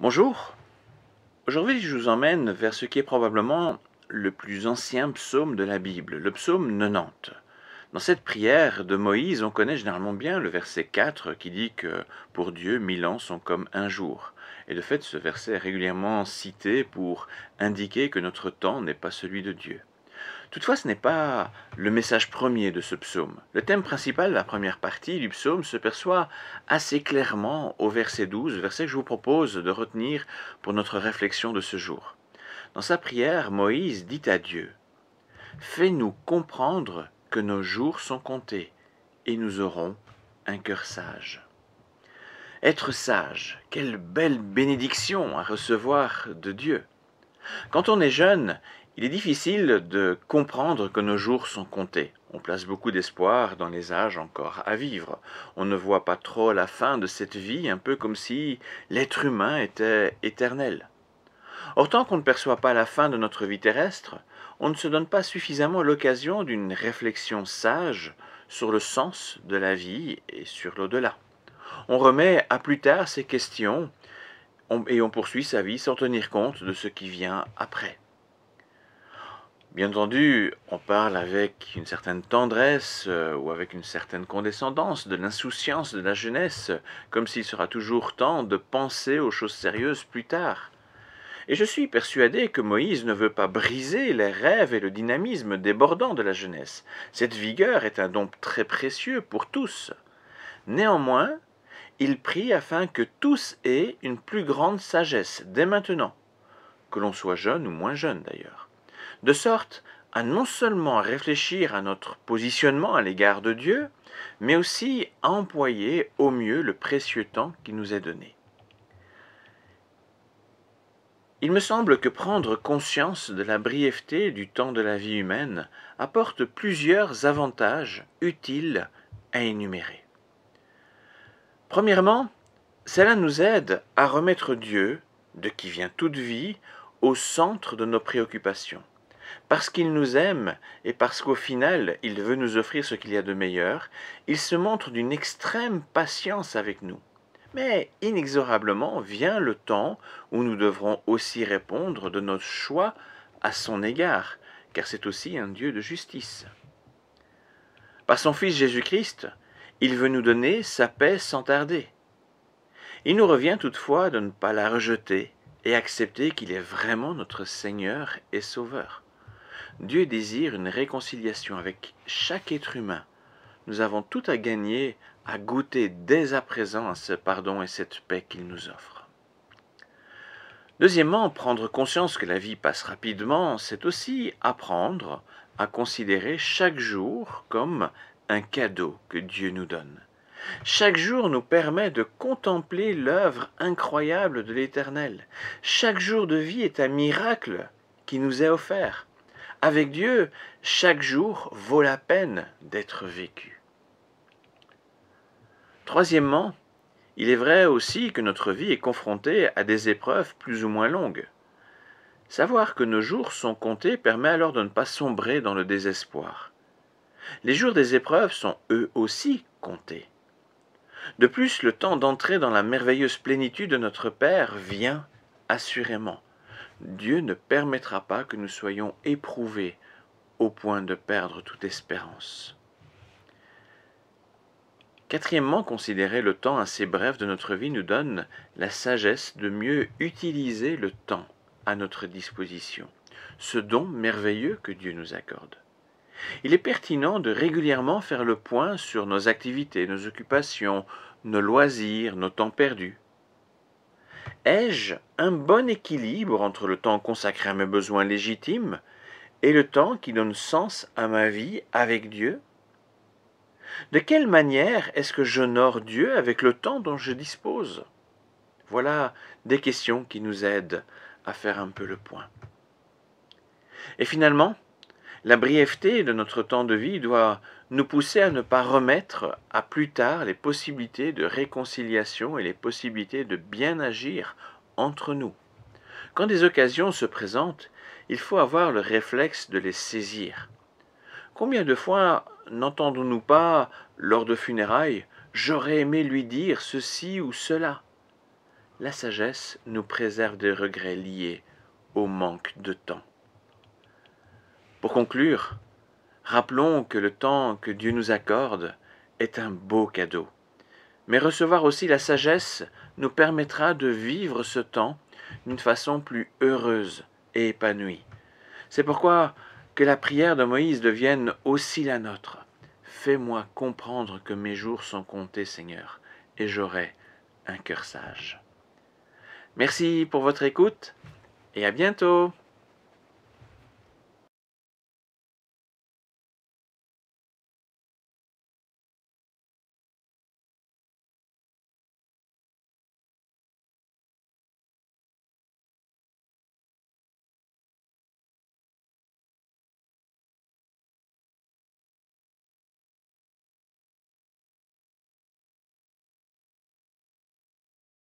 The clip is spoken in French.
Bonjour. Aujourd'hui, je vous emmène vers ce qui est probablement le plus ancien psaume de la Bible, le psaume 90. Dans cette prière de Moïse, on connaît généralement bien le verset 4 qui dit que pour Dieu, mille ans sont comme un jour. Et de fait, ce verset est régulièrement cité pour indiquer que notre temps n'est pas celui de Dieu. Toutefois, ce n'est pas le message premier de ce psaume. Le thème principal, la première partie du psaume, se perçoit assez clairement au verset 12, verset que je vous propose de retenir pour notre réflexion de ce jour. Dans sa prière, Moïse dit à Dieu, Fais-nous comprendre que nos jours sont comptés, et nous aurons un cœur sage. Être sage, quelle belle bénédiction à recevoir de Dieu. Quand on est jeune, il est difficile de comprendre que nos jours sont comptés. On place beaucoup d'espoir dans les âges encore à vivre. On ne voit pas trop la fin de cette vie, un peu comme si l'être humain était éternel. Or, tant qu'on ne perçoit pas la fin de notre vie terrestre, on ne se donne pas suffisamment l'occasion d'une réflexion sage sur le sens de la vie et sur l'au-delà. On remet à plus tard ces questions et on poursuit sa vie sans tenir compte de ce qui vient après. Bien entendu, on parle avec une certaine tendresse euh, ou avec une certaine condescendance de l'insouciance de la jeunesse, comme s'il sera toujours temps de penser aux choses sérieuses plus tard. Et je suis persuadé que Moïse ne veut pas briser les rêves et le dynamisme débordant de la jeunesse. Cette vigueur est un don très précieux pour tous. Néanmoins, il prie afin que tous aient une plus grande sagesse dès maintenant, que l'on soit jeune ou moins jeune d'ailleurs de sorte à non seulement réfléchir à notre positionnement à l'égard de Dieu, mais aussi à employer au mieux le précieux temps qui nous est donné. Il me semble que prendre conscience de la brièveté du temps de la vie humaine apporte plusieurs avantages utiles à énumérer. Premièrement, cela nous aide à remettre Dieu, de qui vient toute vie, au centre de nos préoccupations parce qu'il nous aime et parce qu'au final, il veut nous offrir ce qu'il y a de meilleur, il se montre d'une extrême patience avec nous. Mais inexorablement vient le temps où nous devrons aussi répondre de notre choix à son égard, car c'est aussi un Dieu de justice. Par son Fils Jésus-Christ, il veut nous donner sa paix sans tarder. Il nous revient toutefois de ne pas la rejeter et accepter qu'il est vraiment notre Seigneur et Sauveur. Dieu désire une réconciliation avec chaque être humain. Nous avons tout à gagner à goûter dès à présent à ce pardon et cette paix qu'il nous offre. Deuxièmement, prendre conscience que la vie passe rapidement, c'est aussi apprendre à considérer chaque jour comme un cadeau que Dieu nous donne. Chaque jour nous permet de contempler l'œuvre incroyable de l'Éternel. Chaque jour de vie est un miracle qui nous est offert. Avec Dieu, chaque jour vaut la peine d'être vécu. Troisièmement, il est vrai aussi que notre vie est confrontée à des épreuves plus ou moins longues. Savoir que nos jours sont comptés permet alors de ne pas sombrer dans le désespoir. Les jours des épreuves sont eux aussi comptés. De plus, le temps d'entrer dans la merveilleuse plénitude de notre Père vient assurément. Dieu ne permettra pas que nous soyons éprouvés au point de perdre toute espérance. Quatrièmement, considérer le temps assez bref de notre vie nous donne la sagesse de mieux utiliser le temps à notre disposition, ce don merveilleux que Dieu nous accorde. Il est pertinent de régulièrement faire le point sur nos activités, nos occupations, nos loisirs, nos temps perdus. Ai-je un bon équilibre entre le temps consacré à mes besoins légitimes et le temps qui donne sens à ma vie avec Dieu De quelle manière est-ce que j'honore Dieu avec le temps dont je dispose Voilà des questions qui nous aident à faire un peu le point. Et finalement, la brièveté de notre temps de vie doit nous pousser à ne pas remettre à plus tard les possibilités de réconciliation et les possibilités de bien agir entre nous. Quand des occasions se présentent, il faut avoir le réflexe de les saisir. Combien de fois n'entendons-nous pas, lors de funérailles, j'aurais aimé lui dire ceci ou cela La sagesse nous préserve des regrets liés au manque de temps. Pour conclure, rappelons que le temps que Dieu nous accorde est un beau cadeau. Mais recevoir aussi la sagesse nous permettra de vivre ce temps d'une façon plus heureuse et épanouie. C'est pourquoi que la prière de Moïse devienne aussi la nôtre. Fais-moi comprendre que mes jours sont comptés, Seigneur, et j'aurai un cœur sage. Merci pour votre écoute et à bientôt.